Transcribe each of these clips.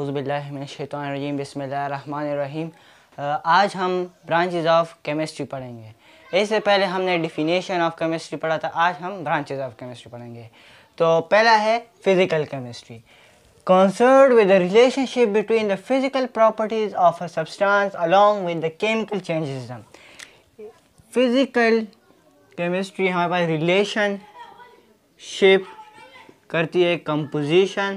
अज़बिल्लिम बसमीम आज हम ब्रांचेज ऑफ़ केमिस्ट्री पढ़ेंगे इससे पहले हमने डिफिनेशन ऑफ केमिस्ट्री पढ़ा था आज हम ब्रांचेज ऑफ केमिस्ट्री पढ़ेंगे तो पहला है physical chemistry concern with the relationship between the physical properties of a substance along with the chemical changes physical chemistry हमारे पास रिलेशनशिप करती है कंपोजिशन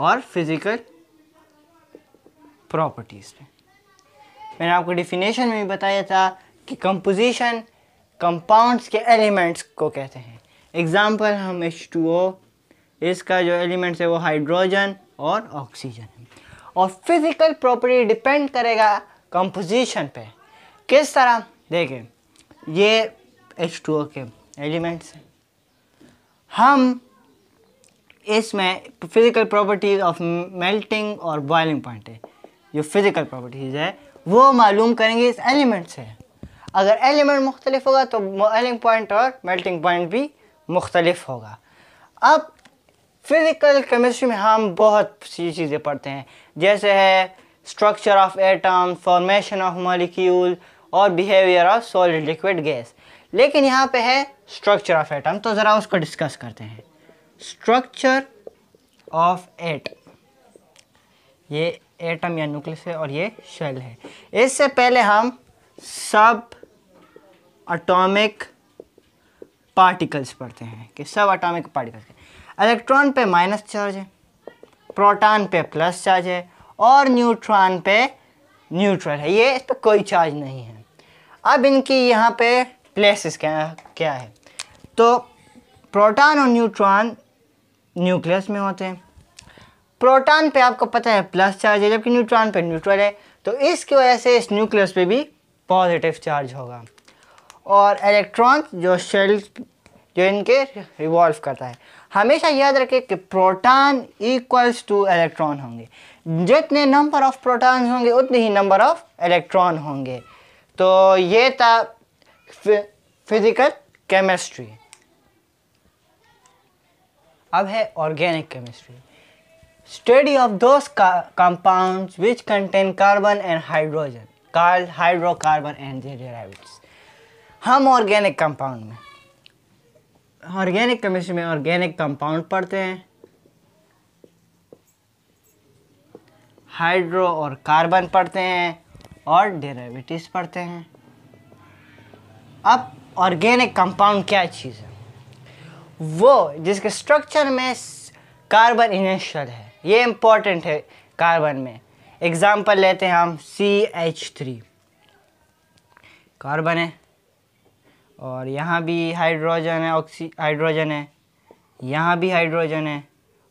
और फिज़िकल प्रॉपर्टीज़ पे मैंने आपको डिफिनेशन में भी बताया था कि कंपोजिशन कंपाउंड्स के एलिमेंट्स को कहते हैं एग्ज़ाम्पल हम एच टू ओ इसका जो एलिमेंट्स है वो हाइड्रोजन और ऑक्सीजन है और फिज़िकल प्रॉपर्टी डिपेंड करेगा कंपोजिशन पे किस तरह देखें ये एच टू ओ के एलिमेंट्स हैं हम इसमें फिजिकल प्रॉपर्टीज़ ऑफ मेल्टिंग और बॉइलिंग पॉइंट है जो फिज़िकल प्रॉपर्टीज़ है वो मालूम करेंगे इस एलिमेंट से अगर एलिमेंट मुख्तलिफ होगा तो बॉइलिंग पॉइंट और मेल्टिंग पॉइंट भी मुख्तलिफ होगा अब फिज़िकल केमिस्ट्री में हम बहुत सी चीज़ें पढ़ते हैं जैसे है structure of atom formation of molecule और behaviour of solid liquid gas लेकिन यहाँ पे है स्ट्रक्चर ऑफ एटम तो ज़रा उसको डिस्कस करते हैं स्ट्रक्चर ऑफ एट ये एटम या न्यूक्लियस है और ये शेल है इससे पहले हम सब अटोमिक पार्टिकल्स पढ़ते हैं कि सब अटोमिक पार्टिकल्स इलेक्ट्रॉन पे माइनस चार्ज है प्रोटॉन पे प्लस चार्ज है और न्यूट्रॉन पे न्यूट्रल है ये इस पर कोई चार्ज नहीं है अब इनकी यहाँ पे प्लेसेस क्या क्या है तो प्रोटॉन और न्यूट्रॉन न्यूक्लियस में होते हैं प्रोटॉन पे आपको पता है प्लस चार्ज है जबकि न्यूट्रॉन पे न्यूट्रल है तो इसकी वजह से इस न्यूक्लियस पे भी पॉजिटिव चार्ज होगा और इलेक्ट्रॉन जो शेल जो इनके रिवॉल्व करता है हमेशा याद रखें कि प्रोटॉन इक्वल्स टू इलेक्ट्रॉन होंगे जितने नंबर ऑफ प्रोटॉन्स होंगे उतने ही नंबर ऑफ इलेक्ट्रॉन होंगे तो ये था फिजिकल केमिस्ट्री अब है organic chemistry study of the compounds which contain carbon and hydrogen called hydrocarbon and derives हम ऑर्गेनिक कंपाउंड में ऑर्गेनिक केमिस्ट्री में ऑर्गेनिक कंपाउंड पढ़ते हैं हाइड्रो और कार्बन पढ़ते हैं और डेरेविटिव्स पढ़ते हैं अब ऑर्गेनिक कंपाउंड क्या चीज़ है वो जिसके स्ट्रक्चर में कार्बन इनिशियल है ये इम्पॉर्टेंट है कार्बन में एग्जाम्पल लेते हैं हम सी एच थ्री कार्बन है और यहाँ भी हाइड्रोजन है ऑक्सी हाइड्रोजन है यहाँ भी हाइड्रोजन है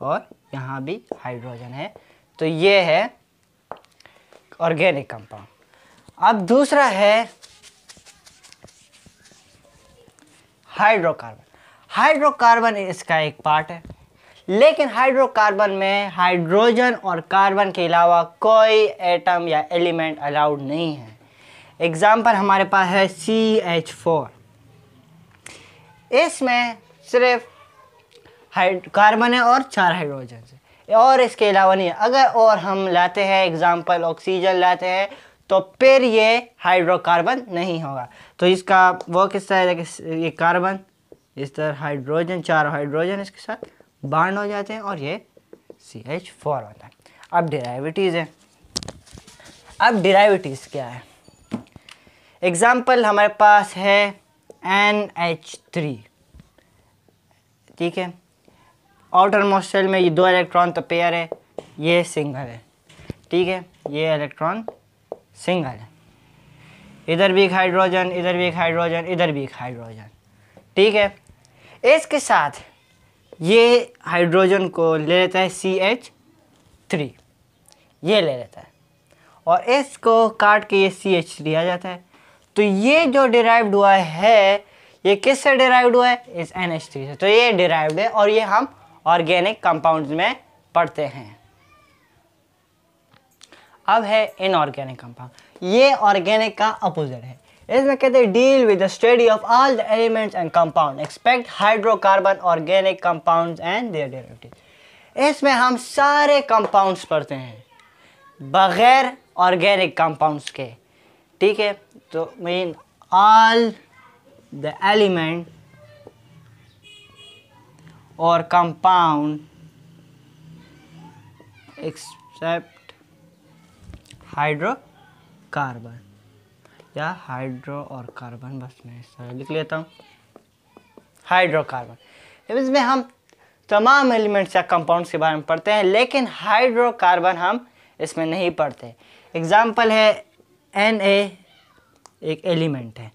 और यहाँ भी हाइड्रोजन है तो ये है ऑर्गेनिक कंपाउंड अब दूसरा है हाइड्रोकार्बन हाइड्रोकार्बन इसका एक पार्ट है लेकिन हाइड्रोकार्बन में हाइड्रोजन और कार्बन के अलावा कोई एटम या एलिमेंट अलाउड नहीं है एग्ज़ाम्पल हमारे पास है सी एच फोर इसमें सिर्फ हाइड कार्बन है और चार हाइड्रोजन और इसके अलावा नहीं अगर और हम लाते हैं एग्ज़ाम्पल ऑक्सीजन लाते हैं तो फिर ये हाइड्रोकार्बन नहीं होगा तो इसका वो किस्सा है ये कार्बन इस तरह हाइड्रोजन चार हाइड्रोजन इसके साथ बाड हो जाते हैं और ये सी एच फोर होता है अब डिराइविटीज़ है अब डिराइविटीज़ क्या है एग्ज़ाम्पल हमारे पास है एन एच थ्री ठीक है आउटर मोस्टल में ये दो इलेक्ट्रॉन तो पेयर है ये सिंगल है ठीक है ये इलेक्ट्रॉन सिंगल है इधर भी एक हाइड्रोजन इधर भी एक हाइड्रोजन इधर भी एक हाइड्रोजन ठीक है इसके साथ ये हाइड्रोजन को ले लेता है सी एच थ्री ये ले लेता है और इसको काट के ये सी एच थ्री आ जाता है तो ये जो डिराइव्ड हुआ है ये किस से डिराइव्ड हुआ है इस एन एच थ्री से तो ये डिराइव्ड है और ये हम ऑर्गेनिक कंपाउंड में पढ़ते हैं अब है इनऑर्गेनिक कंपाउंड ये ऑर्गेनिक का अपोजिट है इसमें कहते हैं deal with the study of all the elements and compound expect hydrocarbon organic compound and their derivative इसमें हम सारे कंपाउंड्स पढ़ते हैं बगैर ऑर्गेनिक कंपाउंड्स के ठीक है तो मीन ऑल द एलिमेंट और कंपाउंड एक्सेप्ट हाइड्रोकार्बन या हाइड्रो और कार्बन बस मैं इस तरह लिख लेता हूँ हाइड्रोकार्बन इसमें हम तमाम एलिमेंट्स या कंपाउंड्स के बारे में पढ़ते हैं लेकिन हाइड्रोकार्बन हम इसमें नहीं पढ़ते एग्जाम्पल है एन एक एलिमेंट है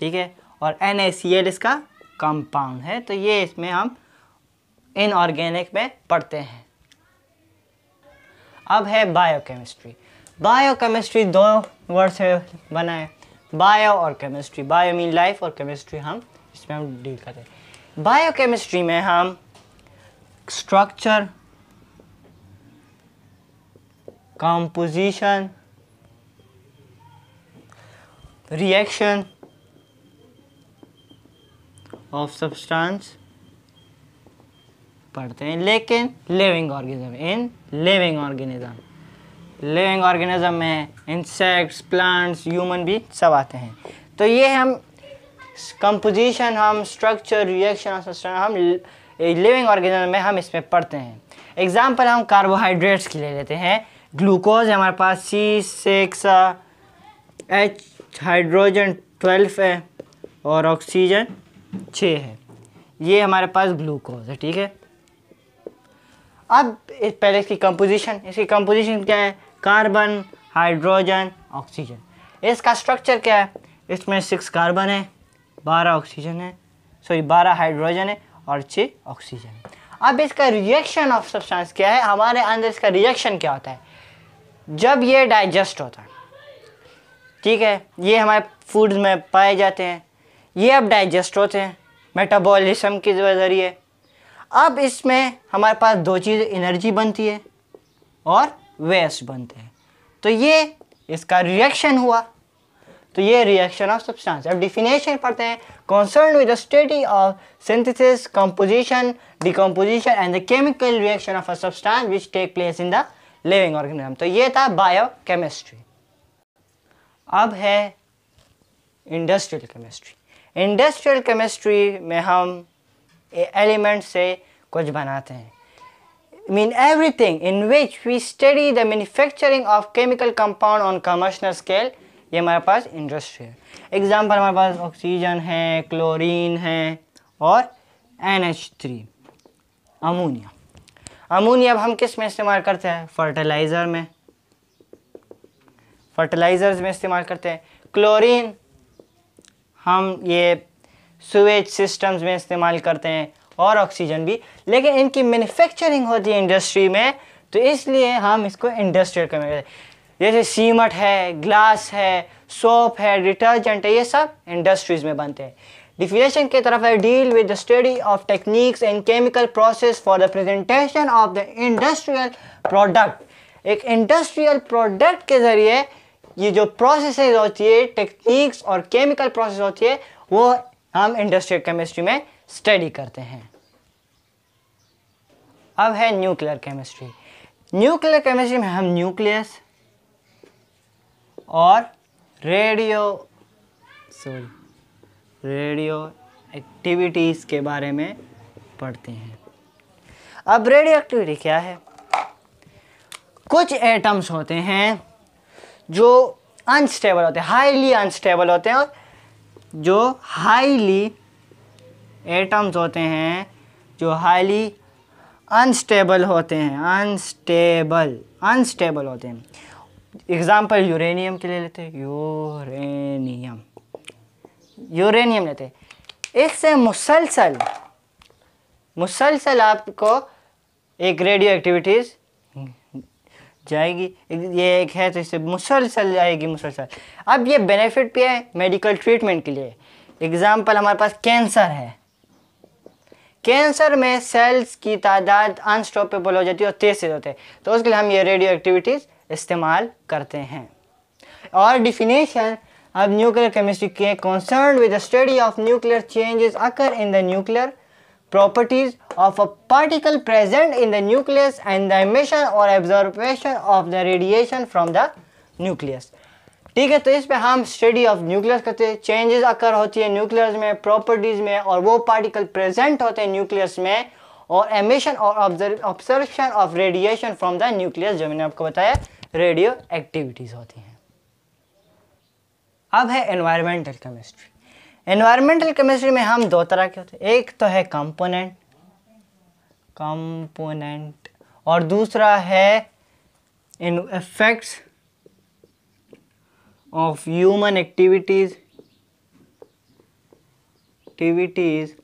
ठीक है और एन इसका कंपाउंड है तो ये इसमें हम इनऑर्गेनिक में पढ़ते हैं अब है बायोकेमिस्ट्री बायोकेमिस्ट्री दो वर्ड से बना है बायो और केमिस्ट्री बायो मीन लाइफ और केमिस्ट्री हम इसमें हम डील करते हैं बायोकेमिस्ट्री में हम structure composition reaction of substance पढ़ते हैं लेकिन living organism in living organism living organism में इंसेक्ट्स प्लांट्स ह्यूमन भी सब आते हैं तो ये हम कंपोजिशन हम स्ट्रक्चर रिएक्शन और हम लिविंग ऑर्गेनिज्म में हम इसमें पढ़ते हैं एग्जाम्पल हम कार्बोहाइड्रेट्स की ले लेते हैं ग्लूकोज हमारे पास C six H hydrogen twelve है और ऑक्सीजन छः है ये हमारे पास ग्लूकोज है ठीक है अब पहले इसकी कंपोजिशन इसकी कंपोजिशन क्या है कार्बन हाइड्रोजन ऑक्सीजन इसका स्ट्रक्चर क्या है इसमें सिक्स कार्बन है बारह ऑक्सीजन है सॉरी बारह हाइड्रोजन है और छः ऑक्सीजन अब इसका रिएक्शन ऑफ सब्सटेंस क्या है हमारे अंदर इसका रिएक्शन क्या होता है जब ये डाइजेस्ट होता है ठीक है ये हमारे फूड में पाए जाते हैं ये अब डाइजेस्ट होते हैं मेटाबॉलिज्म के ज़रिए अब इसमें हमारे पास दो चीज़ एनर्जी बनती है और वेस बनते हैं तो ये इसका रिएक्शन हुआ तो ये रिएक्शन ऑफ सब्सटेंस अब डिफिनेशन पढ़ते हैं concern with the study of synthesis composition decomposition and the chemical reaction of a substance which take place in the living organism तो ये था बायो केमिस्ट्री अब है इंडस्ट्रियल केमिस्ट्री इंडस्ट्रियल केमिस्ट्री में हम एलिमेंट से कुछ बनाते हैं mean everything in which we study the manufacturing of chemical compound on commercial scale ये हमारे पास इंडस्ट्री है एग्जाम्पल हमारे पास ऑक्सीजन है क्लोरीन है और N H three ammonia ammonia अब हम किस में इस्तेमाल करते हैं फर्टिलाइज़र में फर्टिलाइज़र्स में इस्तेमाल करते हैं क्लोरीन हम ये सुवेज सिस्टम्स में इस्तेमाल करते हैं और ऑक्सीजन भी लेकिन इनकी मैन्युफैक्चरिंग होती है इंडस्ट्री में तो इसलिए हम इसको इंडस्ट्रियल केमिकल जैसे सीमट है ग्लास है सोप है डिटर्जेंट है ये सब इंडस्ट्रीज में बनते हैं डिफिनेशन की तरफ है deal with the study of techniques and chemical process for the presentation of the industrial product एक इंडस्ट्रियल प्रोडक्ट के ज़रिए ये जो प्रोसेस होती है टेक्निक्स और केमिकल प्रोसेस होती है वो हम इंडस्ट्रियल केमिस्ट्री में स्टडी करते हैं अब है न्यूक्लियर केमिस्ट्री न्यूक्लियर केमिस्ट्री में हम न्यूक्लियस और रेडियो सॉरी रेडियो एक्टिविटीज़ के बारे में पढ़ते हैं अब रेडियो एक्टिविटी क्या है कुछ एटम्स होते हैं जो अनस्टेबल होते हैं हाईली अनस्टेबल होते हैं और जो हाईली एटम्स होते हैं जो हाईली अनस्टेबल होते हैं अनस्टेबल अनस्टेबल होते हैं एग्ज़ाम्पल यूरेनियम के लिए लेते हैं यूरेनियम यूरेनियम लेते हैं इससे मुसलसल मुसलसल आपको एक रेडियो एक्टिविटीज़ जाएगी ये एक है तो इससे मुसलसल जाएगी मुसलसल अब ये बेनिफिट भी है मेडिकल ट्रीटमेंट के लिए एग्ज़ाम्पल हमारे पास कैंसर है कैंसर में सेल्स की तादाद अनस्टॉपेबल हो जाती है और तेज से होते हैं तो उसके लिए हम ये रेडियो एक्टिविटीज़ इस्तेमाल करते हैं और डिफिनेशन अब न्यूक्लियर केमिस्ट्री के concern with the study of nuclear changes occur in the nuclear properties of a particle present in the nucleus and the emission और absorption of the radiation from the nucleus ठीक है तो इस पे हम study of nucleus करते हैं changes अकर होती है न्यूक्लियस में प्रॉपर्टीज में और वो पार्टिकल प्रेजेंट होते हैं न्यूक्लियस में और एमिशन और observation of radiation from the nucleus जो मैंने आपको बताया रेडियो एक्टिविटीज होती हैं अब है एनवायरमेंटल केमिस्ट्री एनवायरमेंटल केमिस्ट्री में हम दो तरह के होते हैं एक तो है कंपोनेंट कंपोनेंट और दूसरा है इन effects of human activities activities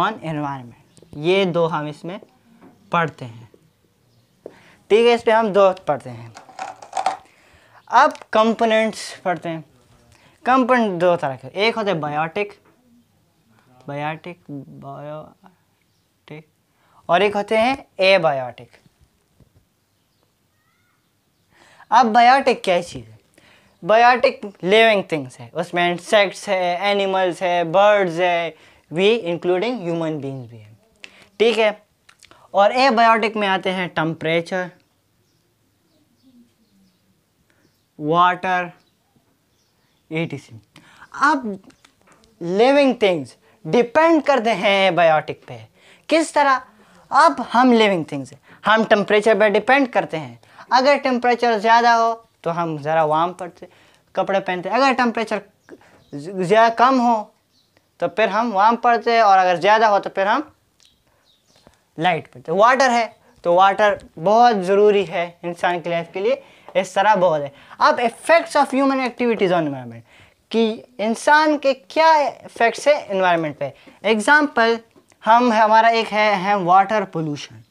on environment ये दो हम इसमें पढ़ते हैं ठीक है इस पर हम दो पढ़ते हैं अब कंपोनेंट्स पढ़ते हैं कंपोनेंट दो तरह के एक होते हैं बायोटिक बायोटिक बायोटिक और एक होते हैं एबायोटिक अब बायोटिक क्या चीज़ है बायोटिक लिविंग थिंग्स है उसमें इंसेक्ट्स है एनिमल्स है बर्ड्स है वी इंक्लूडिंग ह्यूमन बींग्स भी है ठीक है और ए बायोटिक में आते हैं टम्परेचर वाटर एटीसी अब लिविंग थिंग्स डिपेंड करते हैं बायोटिक पे किस तरह अब हम लिविंग थिंग्स हम टेम्परेचर पे डिपेंड करते हैं अगर टेम्परेचर ज़्यादा हो तो हम ज़रा वाम पड़ते कपड़े पहनते अगर टेम्परेचर ज़्यादा कम हो तो फिर हम वाम पड़ते हैं और अगर ज़्यादा हो तो फिर हम लाइट पड़ते वाटर है तो वाटर बहुत ज़रूरी है इंसान की लाइफ के लिए इस तरह बहुत है अब effects of human activities on environment कि इंसान के क्या इफ़ेक्ट्स है इन्वायरमेंट पे एग्ज़ाम्पल हम हमारा एक है है वाटर पोल्यूशन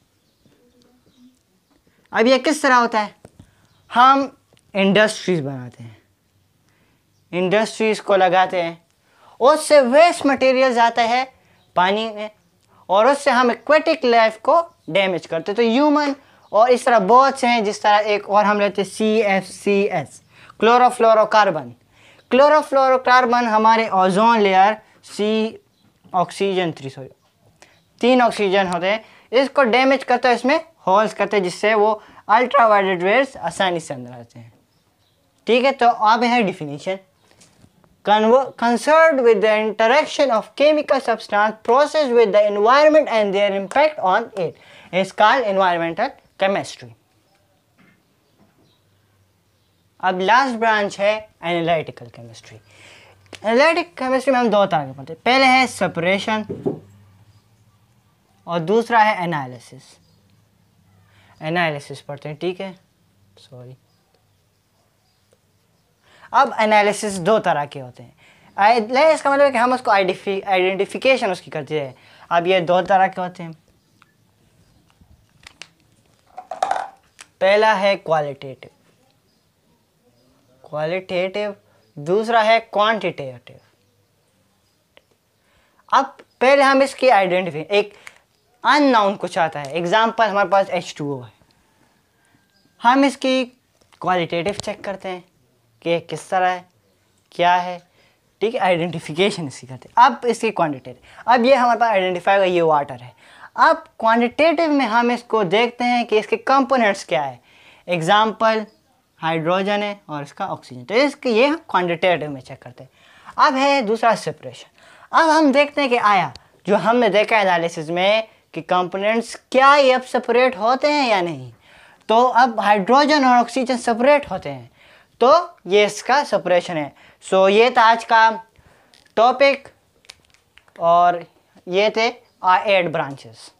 अब ये किस तरह होता है हम इंडस्ट्रीज़ बनाते हैं इंडस्ट्रीज़ को लगाते हैं उससे वेस्ट मटेरियल आता है पानी में और उससे हम एक्वेटिक लाइफ को डैमेज करते तो ह्यूमन और इस तरह बहुत से हैं जिस तरह एक और हम लेते C F C S chlorofluorocarbon chlorofluorocarbon हमारे ozone layer C oxygen three sorry तीन ऑक्सीजन होते हैं इसको डैमेज करते हैं इसमें होल्स करते हैं जिससे वो अल्ट्रा वायलेट रेयर्स आसानी से अंदर आते हैं ठीक है तो अब है definition concern with the interaction of chemical substance process with the environment and their impact on it is call environmental chemistry अब लास्ट ब्रांच है एनालिटिकल केमिस्ट्री एनालिटिक केमिस्ट्री में हम दो तरह के पढ़ते हैं पहले है सेपरेशन और दूसरा है एनालिसिस एनालिसिस पढ़ते हैं ठीक है सॉरी अब एनालिसिस दो तरह के होते हैं इसका मतलब है कि हम उसको आइडेंटिफिकेशन उसकी करते हैं अब ये दो तरह के होते हैं पहला है क्वालिटेटिव क्वालिटेटिव दूसरा है क्वांटिटेटिव अब पहले हम इसकी आइडेंटिफी एक अननाउन कुछ आता है एग्जाम्पल हमारे पास एच टू ओ है हम इसकी क्वालिटेटिव चेक करते हैं कि यह किस तरह है क्या है ठीक है आइडेंटिफिकेशन इसी करते अब इसकी क्वान्टिटेटिव अब ये हमारे पास आइडेंटिफाई का ये वाटर है अब क्वान्टिटेटिव में हम इसको देखते हैं कि इसके कंपोनेंट्स क्या है एग्ज़ाम्पल हाइड्रोजन है और इसका ऑक्सीजन तो इसके ये हम क्वान्टिटेटिव में चेक करते हैं अब है दूसरा सेपरेशन अब हम देखते हैं कि आया जो हमने देखा एनालिसिस में कि कंपोनेंट्स क्या ये अब सेपरेट होते हैं या नहीं तो अब हाइड्रोजन और ऑक्सीजन सेपरेट होते हैं तो ये इसका सपरेशन है सो so, ये था आज का टॉपिक और ये थे आ एड ब्रांचेस